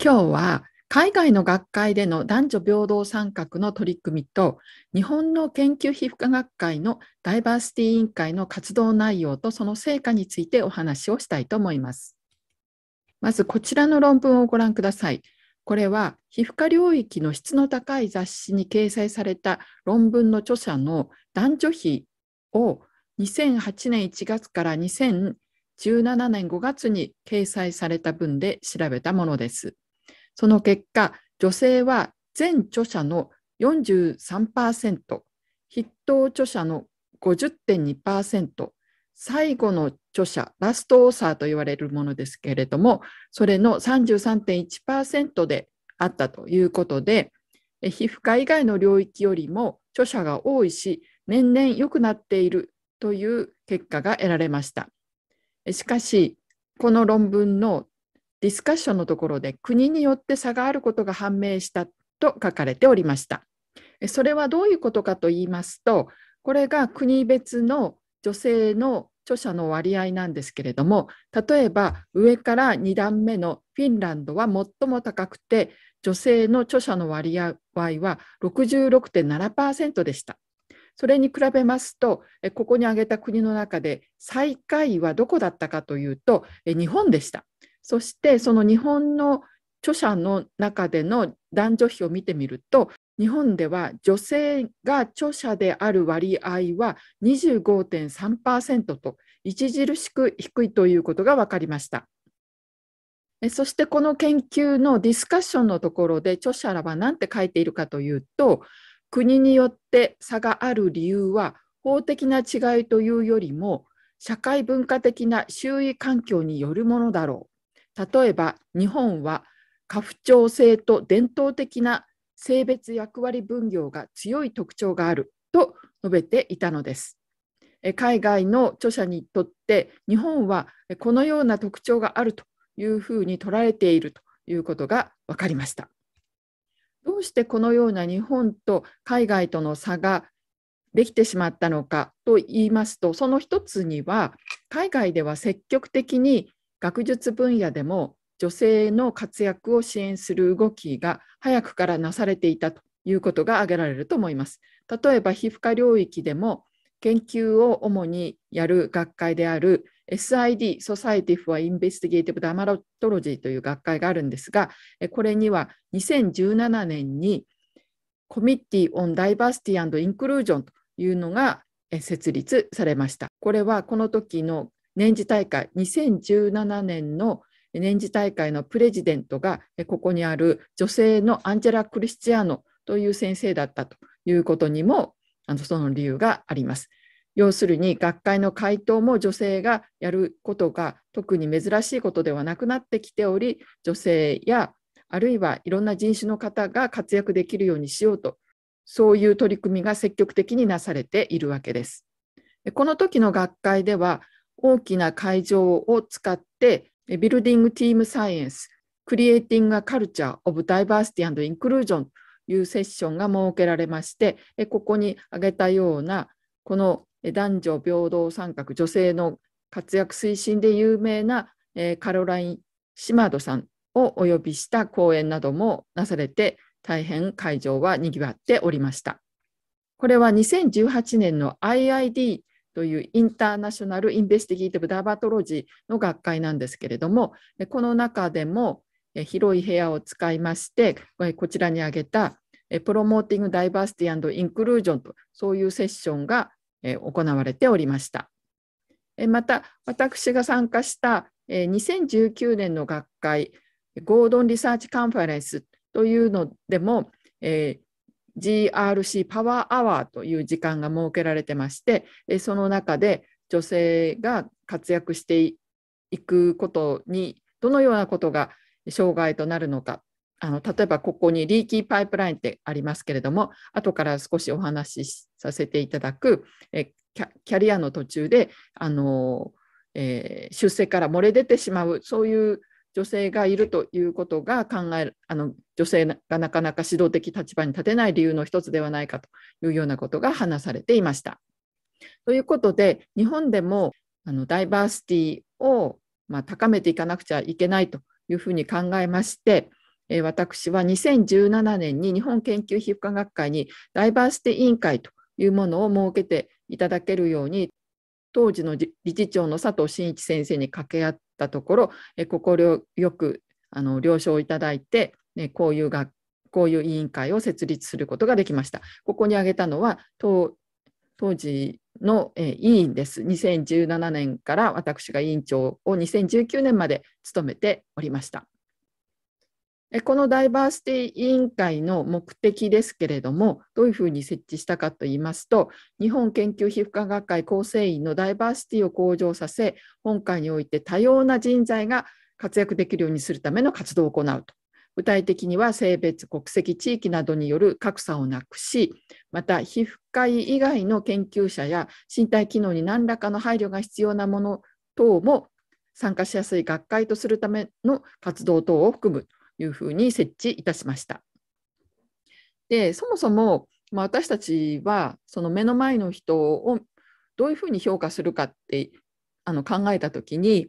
今日は海外の学会での男女平等参画の取り組みと日本の研究皮膚科学会のダイバーシティ委員会の活動内容とその成果についてお話をしたいと思います。まずこちらの論文をご覧ください。これは皮膚科領域の質の高い雑誌に掲載された論文の著者の男女比を2008年1月から2017年5月に掲載された分で調べたものです。その結果、女性は全著者の43%、筆頭著者の50.2%、最後の著者、ラストオーサーと言われるものですけれども、それの33.1%であったということで、皮膚科以外の領域よりも著者が多いし、年々良くなっているという結果が得られました。しかし、この論文のディスカッションのところで国によって差があることが判明したと書かれておりました。それはどういうことかと言いますと、これが国別の女性の著者の割合なんですけれども、例えば上から2段目のフィンランドは最も高くて、女性の著者の割合は66.7%でした。それに比べますと、ここに挙げた国の中で最下位はどこだったかというと、日本でした。そしてその日本の著者の中での男女比を見てみると日本では女性が著者である割合は25.3%と著しく低いということが分かりました。そしてこの研究のディスカッションのところで著者らは何て書いているかというと国によって差がある理由は法的な違いというよりも社会文化的な周囲環境によるものだろう例えば日本は家父長制と伝統的な性別役割分業が強い特徴があると述べていたのです。海外の著者にとって日本はこのような特徴があるというふうに取られているということが分かりました。どうしてこのような日本と海外との差ができてしまったのかと言いますとその一つには海外では積極的に学術分野でも女性の活躍を支援する動きが早くからなされていたということが挙げられると思います。例えば皮膚科領域でも研究を主にやる学会である SID、Society for Investigative Dermatology という学会があるんですが、これには2017年にコミ o ティ・オン・ダイバーシティ・ n d i インクルージョンというのが設立されました。これはこの時の年次大会2017年の年次大会のプレジデントがここにある女性のアンジェラ・クリスチアーノという先生だったということにもあのその理由があります。要するに学会の回答も女性がやることが特に珍しいことではなくなってきており女性やあるいはいろんな人種の方が活躍できるようにしようとそういう取り組みが積極的になされているわけです。この時の学会では大きな会場を使ってビルディングティームサイエンスクリエイティングアカルチャーオブダイバーシティアンドインクルージョンというセッションが設けられましてここに挙げたようなこの男女平等参画女性の活躍推進で有名なカロライン・シマードさんをお呼びした講演などもなされて大変会場はにぎわっておりました。これは2018年の IID というインターナショナル・インベスティギーティブ・ダーバトロジーの学会なんですけれども、この中でも広い部屋を使いまして、こちらに挙げたプロモーティング・ダイバーシティインクルージョンとそういうセッションが行われておりました。また、私が参加した2019年の学会、ゴードン・リサーチ・カンファレンスというのでも、GRC パワーアワーという時間が設けられてまして、その中で女性が活躍していくことにどのようなことが障害となるのかあの例えばここにリーキーパイプラインってありますけれども後から少しお話しさせていただくえキャリアの途中であの、えー、出世から漏れ出てしまうそういう女性がいるということが考えあの女性がなかなか指導的立場に立てない理由の一つではないかというようなことが話されていました。ということで日本でもあのダイバーシティを、まあ、高めていかなくちゃいけないというふうに考えまして、私は2017年に日本研究皮膚科学会にダイバーシティ委員会というものを設けていただけるように当時の理事長の佐藤真一先生に掛け合っったところ、快、えー、くあの了承いただいて、ね、こういう学こういう委員会を設立することができました。ここに挙げたのは当時の、えー、委員です。2017年から私が委員長を2019年まで務めておりました。このダイバーシティ委員会の目的ですけれども、どういうふうに設置したかといいますと、日本研究皮膚科学会構成員のダイバーシティを向上させ、本会において多様な人材が活躍できるようにするための活動を行うと。具体的には性別、国籍、地域などによる格差をなくし、また皮膚科医以外の研究者や身体機能に何らかの配慮が必要なもの等も参加しやすい学会とするための活動等を含むいうふうに設置いたしました。でそもそも、まあ、私たちはその目の前の人をどういうふうに評価するかってあの考えた時に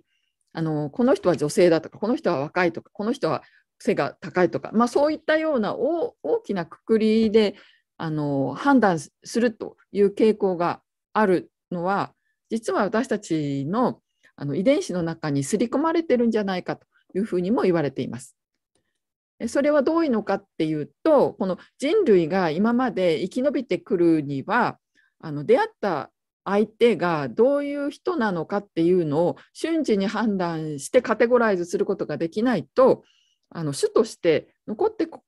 あのこの人は女性だとかこの人は若いとかこの人は背が高いとか、まあ、そういったような大きなくくりであの判断するという傾向があるのは実は私たちのあの遺伝子の中に刷り込まれてるんじゃないかというふうにも言われています。それはどういうのかっていうとこの人類が今まで生き延びてくるにはあの出会った相手がどういう人なのかっていうのを瞬時に判断してカテゴライズすることができないとあの種として残ってこ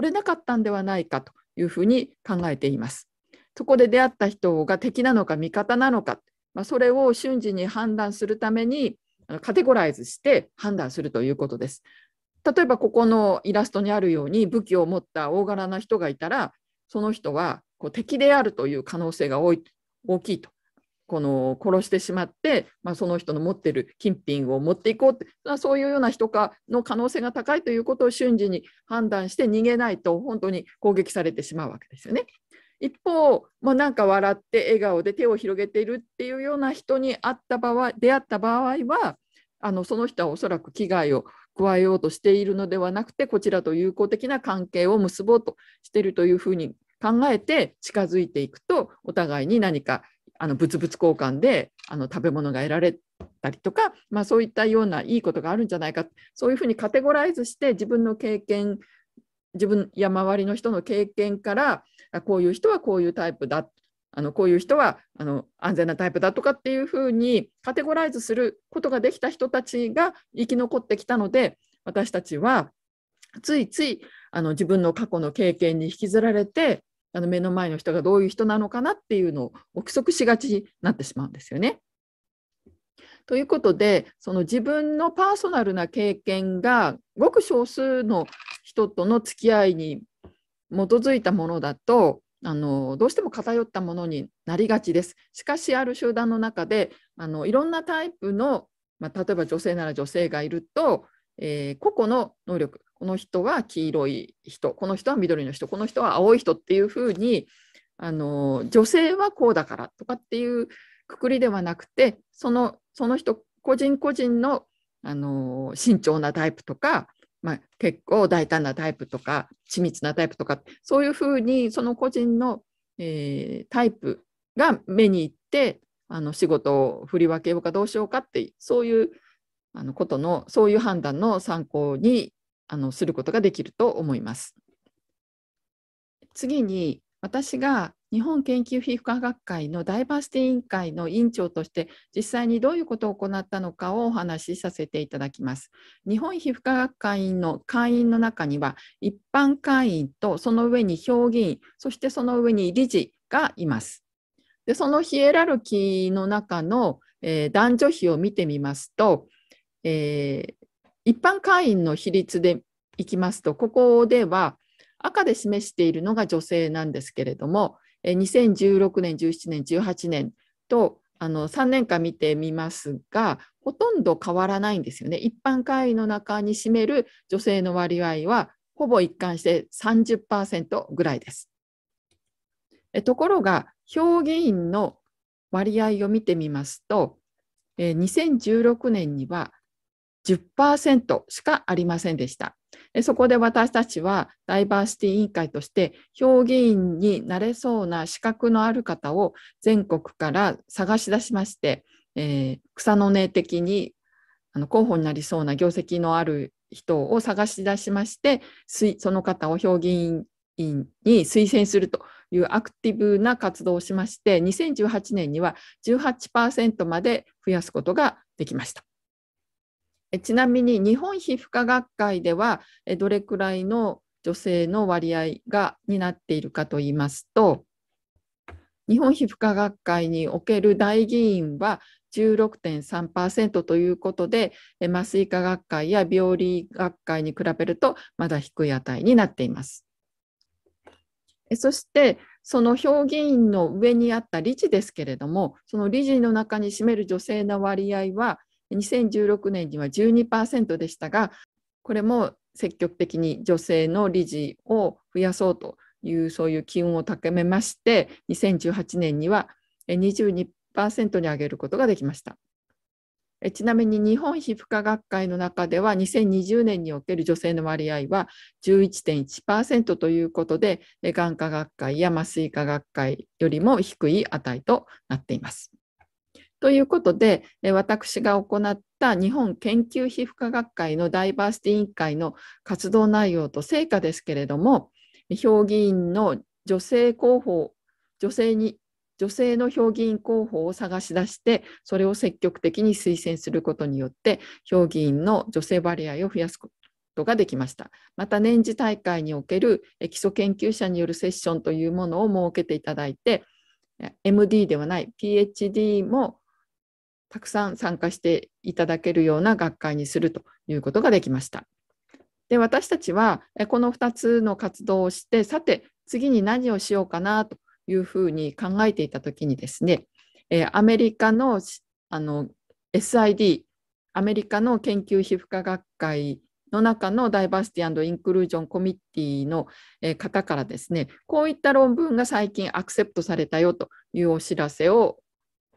れなかったんではないかというふうに考えています。そこで出会った人が敵なのか味方なのか、まあ、それを瞬時に判断するためにカテゴライズして判断するということです。例えばここのイラストにあるように武器を持った大柄な人がいたらその人はこう敵であるという可能性が多い大きいとこの殺してしまって、まあ、その人の持ってる金品を持っていこうってそういうような人かの可能性が高いということを瞬時に判断して逃げないと本当に攻撃されてしまうわけですよね。一方、まあ、なんか笑って笑顔で手を広げているっていうような人に会った場合出会った場合はあのその人はおそらく危害を加えようとしているのではなくてこちらと友好的な関係を結ぼうとしているというふうに考えて近づいていくとお互いに何かあの物々交換であの食べ物が得られたりとか、まあ、そういったようないいことがあるんじゃないかそういうふうにカテゴライズして自分の経験自分や周りの人の経験からこういう人はこういうタイプだあのこういう人はあの安全なタイプだとかっていうふうにカテゴライズすることができた人たちが生き残ってきたので私たちはついついあの自分の過去の経験に引きずられてあの目の前の人がどういう人なのかなっていうのを憶測しがちになってしまうんですよね。ということでその自分のパーソナルな経験がごく少数の人との付き合いに基づいたものだとあのどうしても偏ったものになりがちです。しかしある集団の中であのいろんなタイプの、まあ、例えば女性なら女性がいると、えー、個々の能力この人は黄色い人この人は緑の人この人は青い人っていうふうにあの女性はこうだからとかっていうくくりではなくてそのその人個人個人のあの慎重なタイプとかまあ、結構大胆なタイプとか緻密なタイプとかそういうふうにその個人の、えー、タイプが目に行ってあの仕事を振り分けようかどうしようかってそういうあのことのそういう判断の参考にあのすることができると思います。次に私が日本研究皮膚科学会のダイバーシティ委員会の委員長として実際にどういうことを行ったのかをお話しさせていただきます。日本皮膚科学会の会員の中には一般会員とその上に評議員そしてその上に理事がいます。でそのヒエラルキーの中の、えー、男女比を見てみますと、えー、一般会員の比率でいきますとここでは赤で示しているのが女性なんですけれども2016年、17年、18年とあの3年間見てみますが、ほとんど変わらないんですよね。一般会員の中に占める女性の割合は、ほぼ一貫して30%ぐらいです。ところが、評議員の割合を見てみますと、2016年には10%しかありませんでした。そこで私たちはダイバーシティ委員会として評議員になれそうな資格のある方を全国から探し出しまして、えー、草の根的にあの候補になりそうな業績のある人を探し出しましてその方を評議員に推薦するというアクティブな活動をしまして2018年には18%まで増やすことができました。ちなみに日本皮膚科学会ではどれくらいの女性の割合がになっているかと言いますと日本皮膚科学会における大議員は16.3%ということで麻酔科学会や病理学会に比べるとまだ低い値になっています。そしてその評議員の上にあった理事ですけれどもその理事の中に占める女性の割合は2016年には12%でしたが、これも積極的に女性の理事を増やそうというそういう機運を高めまして2018年には22%に上げることができましたちなみに日本皮膚科学会の中では2020年における女性の割合は11.1%ということで眼科学会や麻酔科学会よりも低い値となっていますということで、私が行った日本研究皮膚科学会のダイバーシティ委員会の活動内容と成果ですけれども、評議員の女性候補、女性に女性の評議員候補を探し出して、それを積極的に推薦することによって、評議員の女性割合を増やすことができました。また、年次大会における基礎研究者によるセッションというものを設けていただいて、MD ではない PhD もたくさん参加していただけるような学会にするということができました。で私たちはこの2つの活動をしてさて次に何をしようかなというふうに考えていた時にですねアメリカのあの SID アメリカの研究皮膚科学会の中のダイバーシティインクルージョンコミッティの方からですねこういった論文が最近アクセプトされたよというお知らせを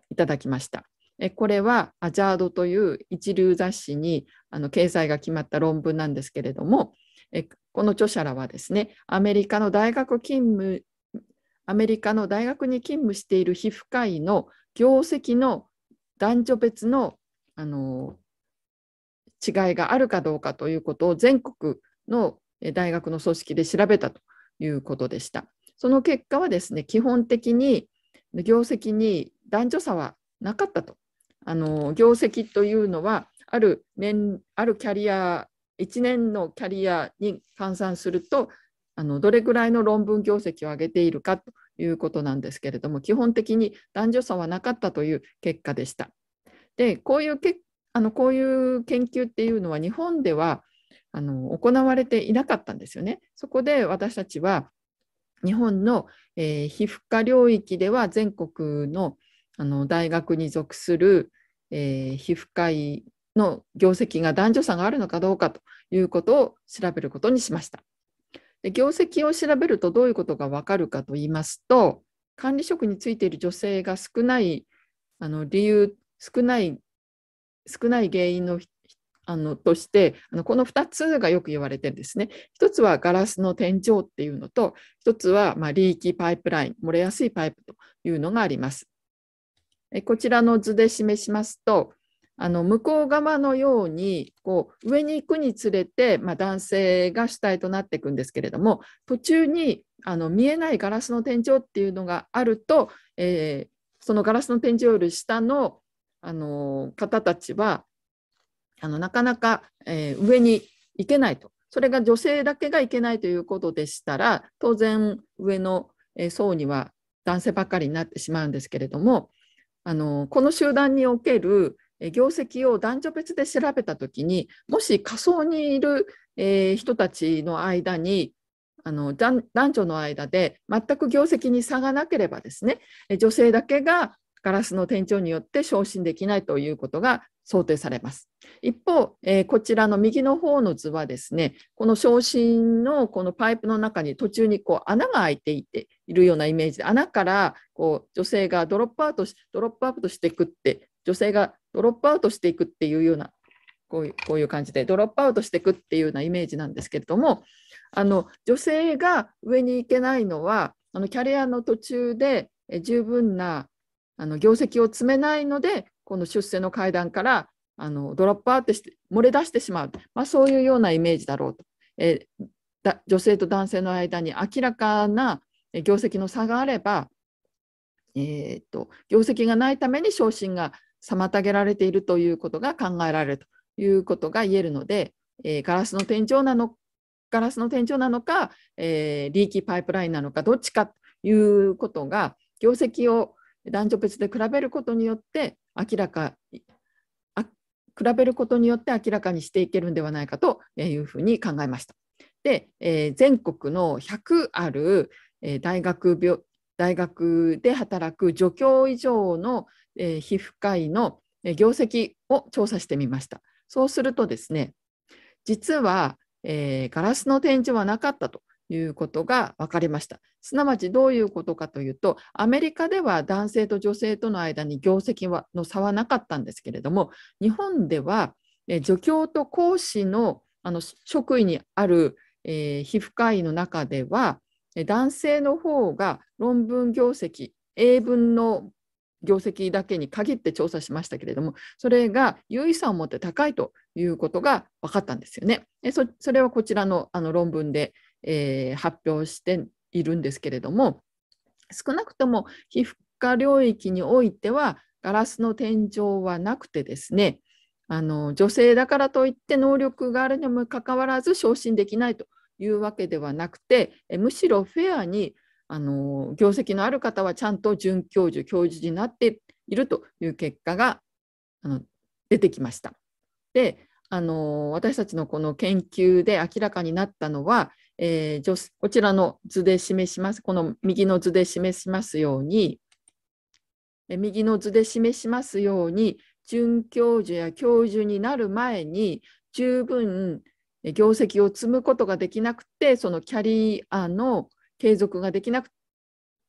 いただきました。えこれはアジャードという一流雑誌にあの掲載が決まった論文なんですけれどもえこの著者らはですねアメリカの大学勤務アメリカの大学に勤務している皮膚科医の業績の男女別のあの違いがあるかどうかということを全国の大学の組織で調べたということでした。その結果はですね、基本的に業績に男女差はなかったとあの業績というのはある年あるキャリア1年のキャリアに換算するとあのどれぐらいの論文業績を上げているかということなんですけれども基本的に男女差はなかったという結果でした。でこういうけあのこういう研究っていうのは日本ではあの行われていなかったんですよね。そこで私たちは日本の、えー、皮膚科領域では全国のあの大学に属する、えー、皮膚科医の業績が男女差があるのかどうかということを調べることにしました。で業績を調べるとどういうことがわかるかと言いますと管理職についている女性が少ないあの理由少ない少ない原因のあのとしてあのこの2つがよく言われてるんですね。1つはガラスの天井っていうのと1つはまあ、リーキパイプライン漏れやすいパイプというのがあります。こちらの図で示しますと、あの向こう側のようにこう上に行くにつれて、まあ、男性が主体となっていくんですけれども途中にあの見えないガラスの天井っていうのがあると、えー、そのガラスの天井より下の、あの方たちはあのなかなか、えー、上に行けないとそれが女性だけが行けないということでしたら当然上の層には男性ばかりになってしまうんですけれどもあのこの集団における業績を男女別で調べたときにもし仮想にいる、えー、人たちの間にあの男女の間で全く業績に差がなければですね女性だけがガラスの天井によって昇進できないということが想定されます。一方、えー、こちらの右の方の図はですね、この昇進のこのパイプの中に途中にこう穴が開いていているようなイメージで、穴からこう女性がドロップアウトし、ドロップアウトしていくって、女性がドロップアウトしていくっていうような、こういうこういう感じで、ドロップアウトしていくっていうようなイメージなんですけれども、あの女性が上に行けないのは、あのキャリアの途中で十分なあの業績を積めないのでこの出世の階段からあのドロップアウトして漏れ出してしまう、まあ、そういうようなイメージだろうと、えー、だ女性と男性の間に明らかな業績の差があれば、えー、っと業績がないために昇進が妨げられているということが考えられるということが言えるので、えー、ガラスの天井なのガラスの天井なのか、えー、リーキーパイプラインなのかどっちかということが業績を男女別で比べることによって明らか比べることによって明らかにしていけるんではないかというふうに考えました。で、えー、全国の100ある、えー、大学病大学で働く助教以上の、えー、皮膚科医の業績を調査してみました。そうするとですね、実は、えー、ガラスの展示はなかったと。いうことが分かりました。すなわちどういうことかというと、アメリカでは男性と女性との間に業績はの差はなかったんですけれども、日本では、え助教と講師のあの職位にある、えー、皮膚科医の中では、男性の方が論文業績、英文の業績だけに限って調査しましたけれども、それが優位さを持って高いということが分かったんですよね。それはこちらの論文で、えー、発表しているんですけれども少なくとも皮膚科領域においてはガラスの天井はなくてですねあの女性だからといって能力があるにもかかわらず昇進できないというわけではなくてむしろフェアにあの業績のある方はちゃんと准教授教授になっているという結果があの出てきました。であの私たちのこの研究で明らかになったのはえー、こちらの図で示します、この右の図で示しますように、え右の図で示しますように、准教授や教授になる前に、十分業績を積むことができなくて、そのキャリアの継続ができなく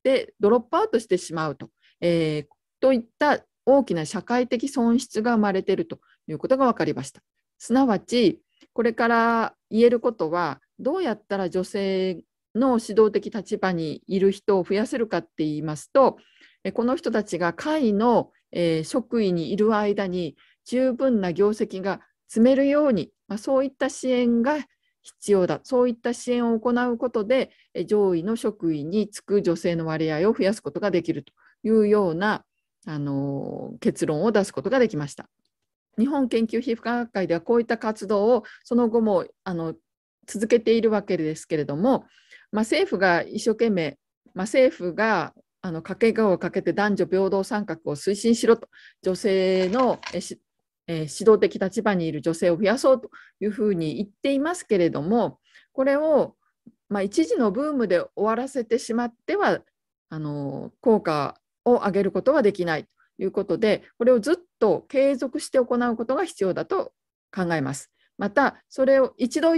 て、ドロップアウトしてしまうと、えー、といった大きな社会的損失が生まれているということが分かりました。すなわち、これから言えることは、どうやったら女性の指導的立場にいる人を増やせるかって言いますとこの人たちが会の職位にいる間に十分な業績が積めるように、まそういった支援が必要だそういった支援を行うことで上位の職位に就く女性の割合を増やすことができるというようなあの結論を出すことができました。日本研究皮膚科学会ではこういった活動をその後もあの続けているわけですけれども、まあ、政府が一生懸命、まあ、政府があの掛川をかけて男女平等参画を推進しろと女性のえし、えー、指導的立場にいる女性を増やそうというふうに言っていますけれどもこれを、まあ、一時のブームで終わらせてしまってはあの効果を上げることはできないということでこれをずっと継続して行うことが必要だと考えます。またそれを一度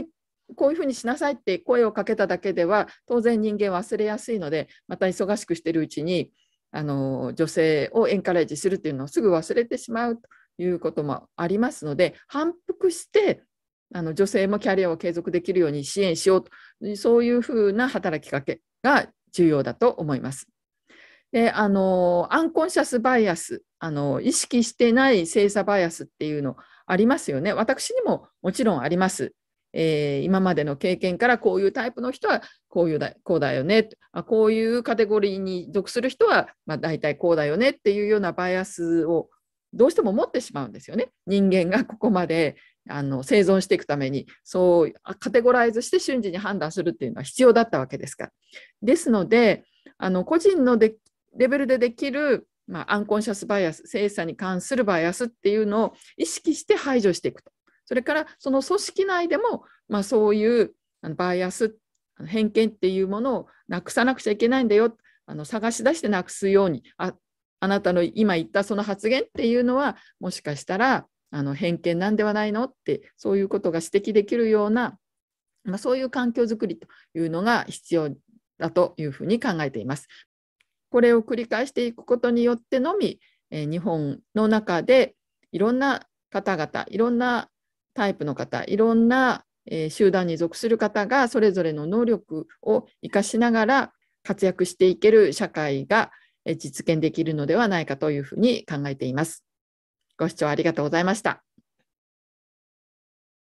こういうふうにしなさいって声をかけただけでは当然人間忘れやすいのでまた忙しくしているうちにあの女性をエンカレッジするっていうのをすぐ忘れてしまうということもありますので反復してあの女性もキャリアを継続できるように支援しようとそういうふうな働きかけが重要だと思います。であのアンコンシャスバイアスあの意識してない性差バイアスっていうのありますよね私にももちろんあります。えー、今までの経験からこういうタイプの人はこういうだこうだよねあこういうカテゴリーに属する人は、まあ、大体こうだよねっていうようなバイアスをどうしても持ってしまうんですよね。人間がここまであの生存していくためにそうカテゴライズして瞬時に判断するっていうのは必要だったわけですから。ですのであの個人のレベルでできる、まあ、アンコンシャスバイアス精査に関するバイアスっていうのを意識して排除していくと。それからその組織内でも、まあ、そういうバイアス偏見っていうものをなくさなくちゃいけないんだよあの探し出してなくすようにああなたの今言ったその発言っていうのはもしかしたらあの偏見なんではないのってそういうことが指摘できるような、まあ、そういう環境づくりというのが必要だというふうに考えています。これを繰り返していくことによってのみ、え日本の中でいろんな方々いろんなタイプの方いろんな、えー、集団に属する方がそれぞれの能力を生かしながら活躍していける社会が実現できるのではないかというふうに考えています。ご視聴ありがとうございました。